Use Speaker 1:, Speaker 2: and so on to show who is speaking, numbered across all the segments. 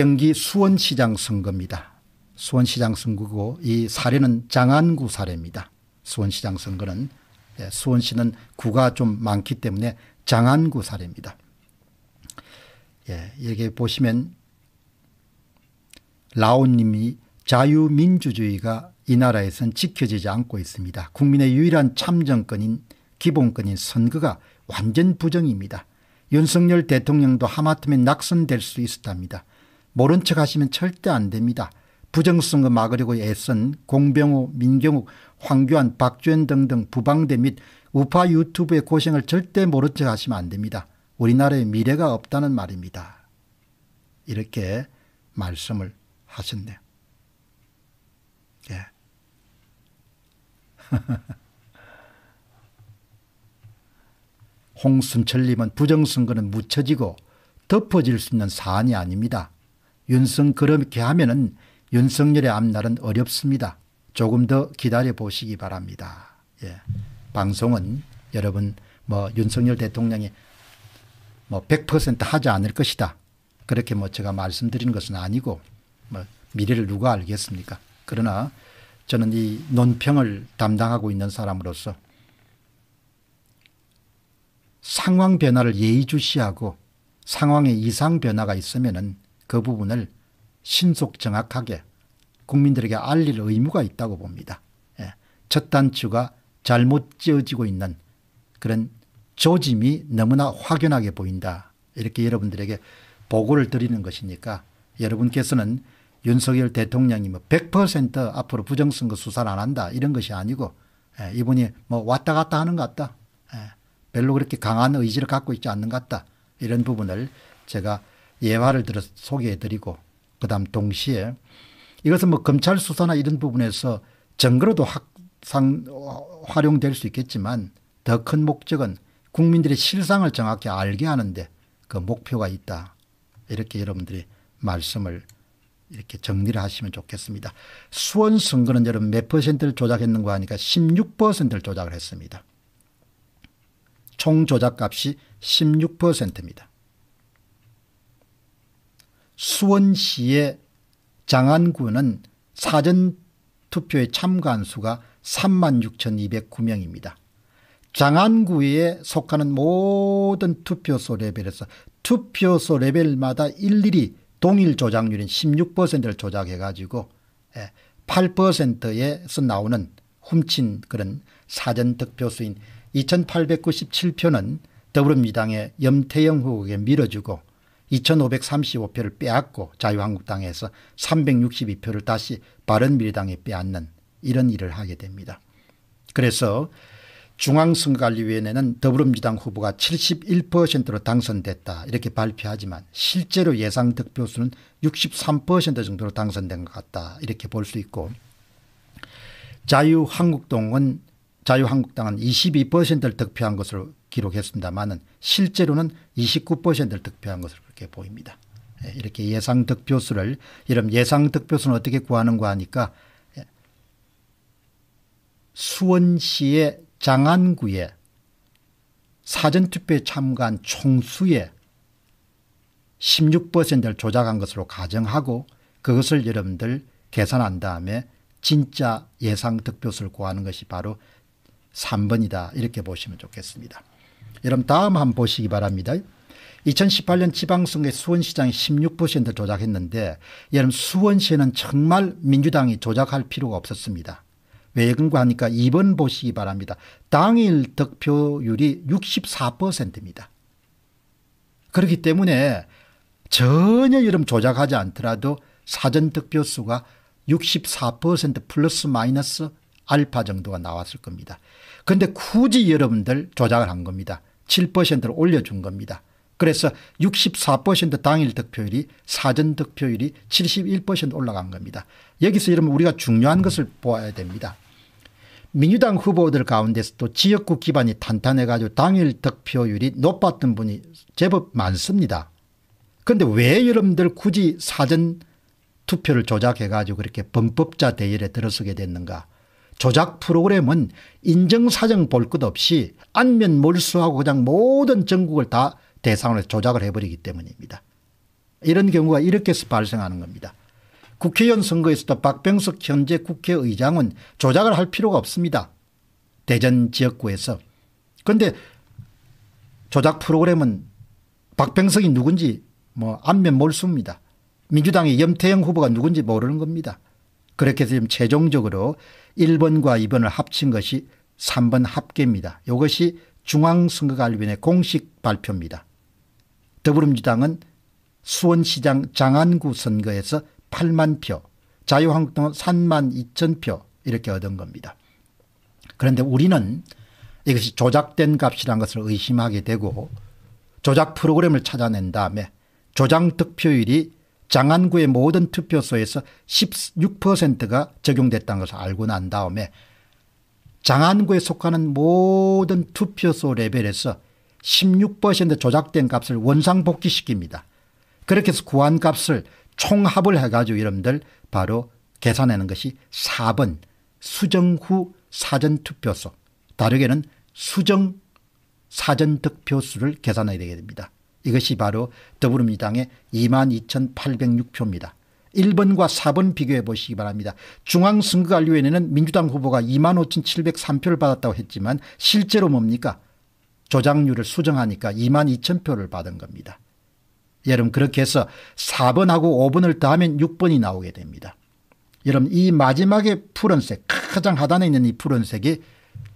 Speaker 1: 경기 수원시장 선거입니다. 수원시장 선거고 이 사례는 장안구 사례입니다. 수원시장 선거는 예, 수원시는 구가 좀 많기 때문에 장안구 사례입니다. 예, 여기 보시면 라온님이 자유민주주의가 이 나라에선 지켜지지 않고 있습니다. 국민의 유일한 참정권인 기본권인 선거가 완전 부정입니다. 윤석열 대통령도 하마터면 낙선될 수 있었답니다. 모른 척 하시면 절대 안 됩니다. 부정선거 막으려고 애쓴 공병호, 민경욱, 황교안, 박주현 등등 부방대 및 우파 유튜브의 고생을 절대 모른 척 하시면 안 됩니다. 우리나라에 미래가 없다는 말입니다. 이렇게 말씀을 하셨네요. 예. 홍순철님은 부정선거는 묻혀지고 덮어질 수 있는 사안이 아닙니다. 윤성 그렇게 하면은 윤석열의 앞날은 어렵습니다. 조금 더 기다려 보시기 바랍니다. 예. 방송은 여러분 뭐 윤석열 대통령이 뭐 100% 하지 않을 것이다. 그렇게 뭐 제가 말씀드린 것은 아니고 뭐 미래를 누가 알겠습니까? 그러나 저는 이 논평을 담당하고 있는 사람으로서 상황 변화를 예의주시하고 상황의 이상 변화가 있으면은 그 부분을 신속 정확하게 국민들에게 알릴 의무가 있다고 봅니다. 예. 첫 단추가 잘못 지어지고 있는 그런 조짐이 너무나 확연하게 보인다. 이렇게 여러분들에게 보고를 드리는 것이니까 여러분께서는 윤석열 대통령이 뭐 100% 앞으로 부정선거 수사를 안 한다 이런 것이 아니고 예, 이분이 뭐 왔다 갔다 하는 것 같다. 예, 별로 그렇게 강한 의지를 갖고 있지 않는 것 같다. 이런 부분을 제가 예화를 들어 소개해드리고 그다음 동시에 이것은 뭐 검찰 수사나 이런 부분에서 증거로도 확상 활용될 수 있겠지만 더 큰 목적은 국민들의 실상을 정확히 알게 하는데 그 목표가 있다. 이렇게 여러분들이 말씀을 이렇게 정리를 하시면 좋겠습니다. 수원 선거는 여러분 몇 퍼센트를 조작했는가 하니까 16%를 조작을 했습니다. 총 조작값이 16%입니다. 수원시의 장안구는 사전투표에 참가한 수가 36,209명입니다. 장안구에 속하는 모든 투표소 레벨에서 투표소 레벨마다 일일이 동일 조작률인 16%를 조작해 가지고 8%에서 예, 나오는 훔친 그런 사전득표수인 2897표는 더불어민주당의 염태영 후보에게 밀어주고 2535표를 빼앗고 자유한국당에서 362표를 다시 바른미래당에 빼앗는 이런 일을 하게 됩니다. 그래서 중앙선거관리위원회는 더불어민주당 후보가 71%로 당선됐다 이렇게 발표하지만 실제로 예상 득표수는 63% 정도로 당선된 것 같다 이렇게 볼 수 있고 자유한국당은 자유한국당은 22%를 득표한 것으로 기록했습니다만은 실제로는 29%를 득표한 것으로 그렇게 보입니다. 예, 이렇게 예상 득표수를 이런 예상 득표수는 어떻게 구하는가 하니까 예, 수원시의 장안구에 사전투표에 참가한 총수의 16%를 조작한 것으로 가정하고 그것을 여러분들 계산한 다음에 진짜 예상 득표수를 구하는 것이 바로 3번이다 이렇게 보시면 좋겠습니다. 여러분 다음 한번 보시기 바랍니다. 2018년 지방선거 수원시장이 16% 조작했는데 여러분 수원시는 정말 민주당이 조작할 필요가 없었습니다. 왜 그런가 하니까 2번 보시기 바랍니다. 당일 득표율이 64%입니다. 그렇기 때문에 전혀 여러분 조작하지 않더라도 사전 득표수가 64% 플러스 마이너스 알파 정도가 나왔을 겁니다. 근데 굳이 여러분들 조작을 한 겁니다. 7%를 올려준 겁니다. 그래서 64% 당일 득표율이 사전 득표율이 71% 올라간 겁니다. 여기서 여러분 우리가 중요한 것을 보아야 됩니다. 민주당 후보들 가운데서도 지역구 기반이 탄탄해가지고 당일 득표율이 높았던 분이 제법 많습니다. 그런데 왜 여러분들 굳이 사전 투표를 조작해가지고 그렇게 범법자 대열에 들어서게 됐는가. 조작 프로그램은 인정사정 볼 것 없이 안면 몰수하고 그냥 모든 전국을 다 대상으로 조작을 해버리기 때문입니다. 이런 경우가 이렇게 해서 발생하는 겁니다. 국회의원 선거에서도 박병석 현재 국회의장은 조작을 할 필요가 없습니다. 대전 지역구에서. 그런데 조작 프로그램은 박병석이 누군지 뭐 안면 몰수입니다. 민주당의 염태영 후보가 누군지 모르는 겁니다. 그렇게 해서 지금 최종적으로 1번과 2번을 합친 것이 3번 합계입니다. 이것이 중앙선거관리위원회 공식 발표입니다. 더불어민주당은 수원시장 장안구 선거에서 8만 표, 자유한국당은 3만 2천 표 이렇게 얻은 겁니다. 그런데 우리는 이것이 조작된 값이라는 것을 의심하게 되고 조작 프로그램을 찾아낸 다음에 조장 득표율이 장안구의 모든 투표소에서 16%가 적용됐다는 것을 알고 난 다음에 장안구에 속하는 모든 투표소 레벨에서 16% 조작된 값을 원상복귀시킵니다. 그렇게 해서 구한 값을 총합을 해가지고 여러분들 바로 계산하는 것이 4번 수정 후 사전투표소 다르게는 수정 사전득표수를 계산해야 됩니다. 이것이 바로 더불어민주당의 22,806표입니다. 1번과 4번 비교해 보시기 바랍니다. 중앙선거관리위원회는 민주당 후보가 25,703표를 받았다고 했지만 실제로 뭡니까? 조작률을 수정하니까 22,000표를 받은 겁니다. 여러분 그렇게 해서 4번하고 5번을 더하면 6번이 나오게 됩니다. 여러분 이 마지막에 푸른색 가장 하단에 있는 이 푸른색이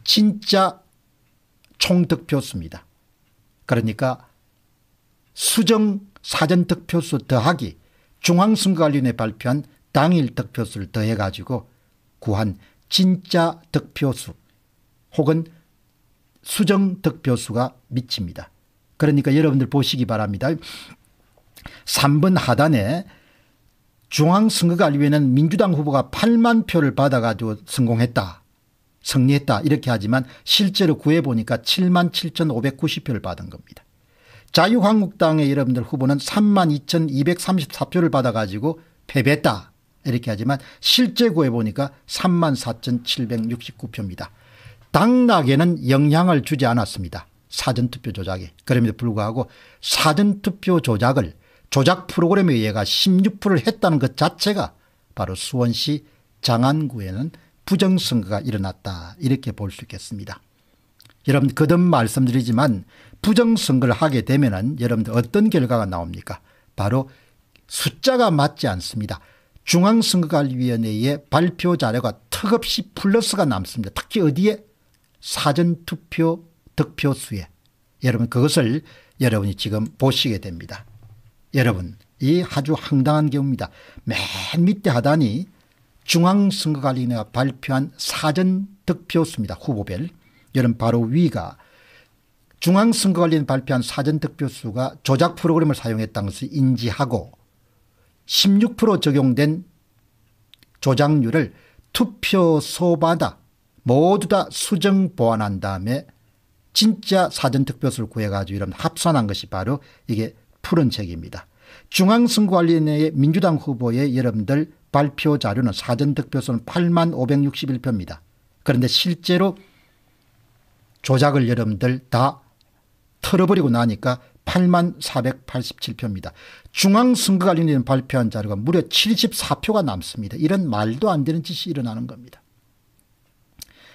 Speaker 1: 진짜 총득표수입니다. 그러니까 수정 사전 득표수 더하기 중앙선거관리위원회 발표한 당일 득표수를 더해 가지고 구한 진짜 득표수 혹은 수정 득표수가 미칩니다. 그러니까 여러분들 보시기 바랍니다. 3번 하단에 중앙선거관리위원회는 민주당 후보가 8만 표를 받아가지고 성공했다. 승리했다 이렇게 하지만 실제로 구해보니까 7만 7,590표를 받은 겁니다. 자유한국당의 여러분들 후보는 32,234표를 받아가지고 패배했다 이렇게 하지만 실제 구해보니까 34,769표입니다. 당락에는 영향을 주지 않았습니다. 사전투표 조작에. 그럼에도 불구하고 사전투표 조작을 조작 프로그램에 의해가 16%를 했다는 것 자체가 바로 수원시 장안구에는 부정선거가 일어났다 이렇게 볼 수 있겠습니다. 여러분 거듭 말씀드리지만 부정선거를 하게 되면은 여러분들 어떤 결과가 나옵니까? 바로 숫자가 맞지 않습니다. 중앙선거관리위원회의 발표 자료가 턱없이 플러스가 남습니다. 특히 어디에? 사전투표 득표수에. 여러분 그것을 여러분이 지금 보시게 됩니다. 여러분 이 아주 황당한 경우입니다. 맨 밑에 하단이 중앙선거관리위원회가 발표한 사전 득표수입니다. 후보별. 여러분 바로 위가 중앙선거관리는 발표한 사전득표수가 조작 프로그램을 사용했다는 것을 인지하고 16% 적용된 조작률을 투표소마다 모두 다 수정 보완한 다음에 진짜 사전투표수를 구해가지고 이런 합산한 것이 바로 이게 푸른 책입니다. 중앙선거관리위원회의 민주당 후보의 여러분들 발표 자료는 사전투표수는 8만 561표입니다. 그런데 실제로 조작을 여러분들 다 털어버리고 나니까 8만 487표입니다. 중앙선거관리위원회 발표한 자료가 무려 74표가 남습니다. 이런 말도 안 되는 짓이 일어나는 겁니다.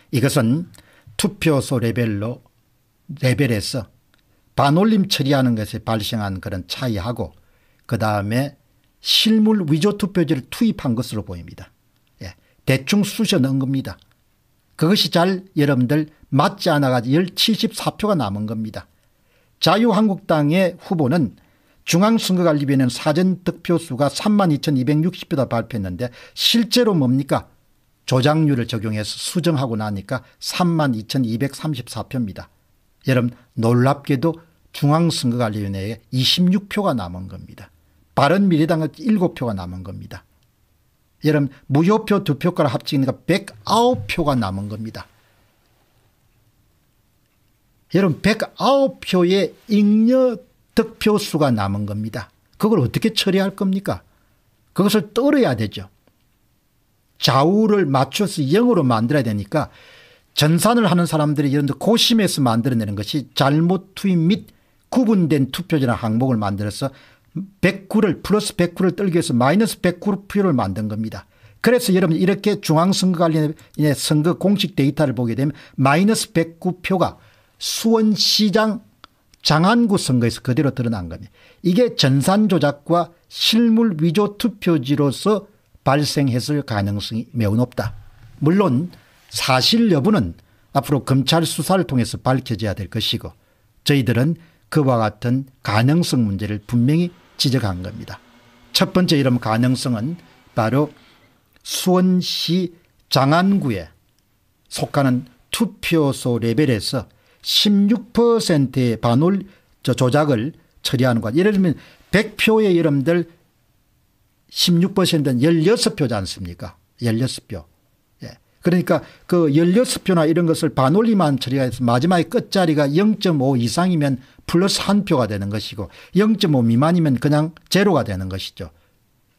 Speaker 1: 이것은 투표소 레벨로 레벨에서 반올림 처리하는 것에 발생한 그런 차이하고 그 다음에 실물 위조 투표지를 투입한 것으로 보입니다. 예, 대충 쑤셔 넣은 겁니다. 그것이 잘 여러분들 맞지 않아가지고 74표가 남은 겁니다. 자유한국당의 후보는 중앙선거관리위원회는 사전 득표수가 32,260표다 발표했는데 실제로 뭡니까? 조작률을 적용해서 수정하고 나니까 32,234표입니다. 여러분 놀랍게도 중앙선거관리위원회에 26표가 남은 겁니다. 바른미래당은 7표가 남은 겁니다. 여러분 무효표 2표가 합치니까 109표가 남은 겁니다. 여러분 109표의 잉여 득표수가 남은 겁니다. 그걸 어떻게 처리할 겁니까? 그것을 떨어야 되죠. 좌우를 맞춰서 0으로 만들어야 되니까 전산을 하는 사람들이 이런 고심해서 만들어내는 것이 잘못 투입 및 구분된 투표제나 항목을 만들어서 109를 플러스 109를 떨기 위해서 마이너스 109표를 만든 겁니다. 그래서 여러분 이렇게 중앙선거관련의 선거 공식 데이터를 보게 되면 마이너스 109표가 수원시장 장안구 선거에서 그대로 드러난 겁니다. 이게 전산 조작과 실물 위조 투표지로서 발생했을 가능성이 매우 높다. 물론 사실 여부는 앞으로 검찰 수사를 통해서 밝혀져야 될 것이고 저희들은 그와 같은 가능성 문제를 분명히 지적한 겁니다. 첫 번째 이런 가능성은 바로 수원시 장안구에 속하는 투표소 레벨에서 16%의 반올 조작을 처리하는 것. 예를 들면 100표의 여러분들 16%는 16표지 않습니까? 16표. 예. 그러니까 그 16표나 이런 것을 반올림한 처리해서 마지막에 끝자리가 0.5 이상이면 플러스 1표가 되는 것이고 0.5 미만이면 그냥 제로가 되는 것이죠.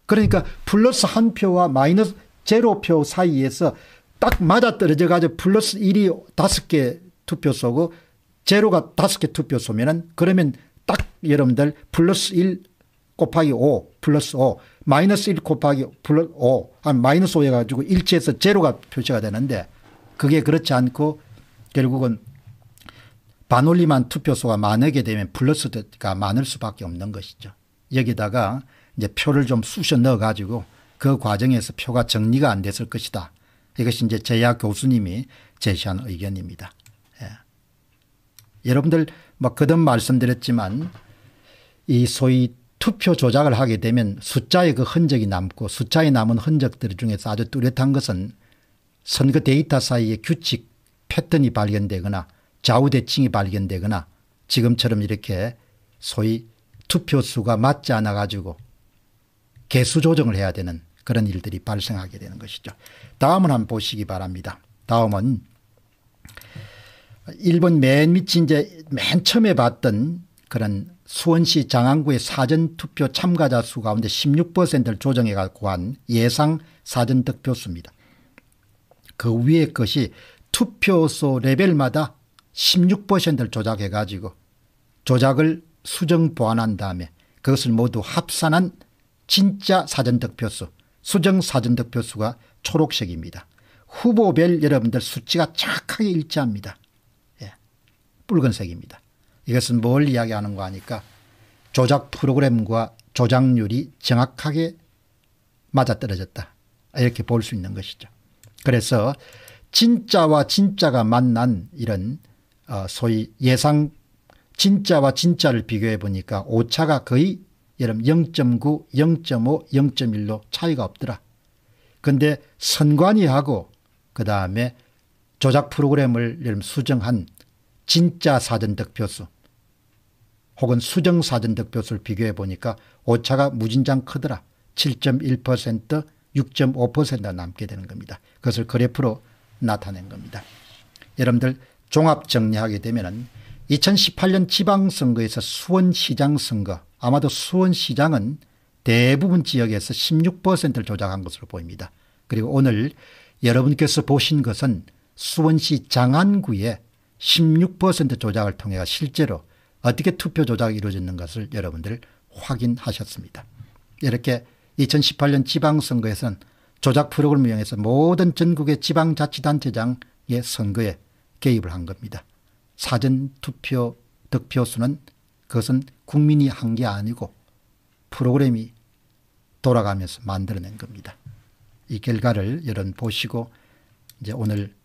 Speaker 1: 그러니까 플러스 1표와 마이너스 제로표 사이에서 딱 맞아떨어져 가지고 플러스 1이 5개 투표 소고 제로가 다섯 개 투표 소면은 그러면 딱 여러분들 플러스 1 곱하기 5 플러스 5 마이너스 1 곱하기 플러스 5 아니 마이너스 5 해가지고 일치해서 제로가 표시가 되는데 그게 그렇지 않고 결국은 반올림한 투표소가 많게 되면 플러스가 많을 수밖에 없는 것이죠. 여기다가 이제 표를 좀 쑤셔 넣어 가지고 그 과정에서 표가 정리가 안 됐을 것이다. 이것이 이제 제야 교수님이 제시한 의견입니다. 여러분들 뭐 그든 말씀드렸지만 이 소위 투표 조작을 하게 되면 숫자의 그 흔적이 남고 숫자에 남은 흔적들 중에서 아주 뚜렷한 것은 선거 데이터 사이의 규칙 패턴이 발견되거나 좌우대칭이 발견되거나 지금처럼 이렇게 소위 투표수가 맞지 않아 가지고 개수 조정을 해야 되는 그런 일들이 발생하게 되는 것이죠. 다음은 한번 보시기 바랍니다. 다음은 일본 맨 밑이 이제 맨 처음에 봤던 그런 수원시 장안구의 사전투표 참가자 수 가운데 16%를 조정해 갖고 한 예상 사전득표수입니다. 그 위에 것이 투표소 레벨마다 16%를 조작해 가지고 조작을 수정 보완한 다음에 그것을 모두 합산한 진짜 사전득표수 수정 사전득표수가 초록색입니다. 후보별 여러분들 수치가 착하게 일치합니다. 붉은색입니다. 이것은 뭘 이야기하는 거 아니까 조작 프로그램과 조작률이 정확하게 맞아떨어졌다. 이렇게 볼 수 있는 것이죠. 그래서 진짜와 진짜가 만난 이런 어, 소위 예상 진짜와 진짜를 비교해 보니까 오차가 거의 여러분 0.9, 0.5, 0.1로 차이가 없더라. 근데 선관위하고 그 다음에 조작 프로그램을 여러분 수정한 진짜 사전 득표수 혹은 수정 사전 득표수를 비교해 보니까 오차가 무진장 크더라. 7.1% 6 5 남게 되는 겁니다. 그것을 그래프로 나타낸 겁니다. 여러분들 종합 정리하게 되면 2018년 지방선거에서 수원시장 선거 아마도 수원시장은 대부분 지역에서 16%를 조작한 것으로 보입니다. 그리고 오늘 여러분께서 보신 것은 수원시 장안구에 16% 조작을 통해 실제로 어떻게 투표 조작이 이루어지는 것을 여러분들 확인하셨습니다. 이렇게 2018년 지방선거에서는 조작 프로그램을 이용해서 모든 전국의 지방자치단체장의 선거에 개입을 한 겁니다. 사전투표 득표수는 그것은 국민이 한 게 아니고 프로그램이 돌아가면서 만들어낸 겁니다. 이 결과를 여러분 보시고 이제 오늘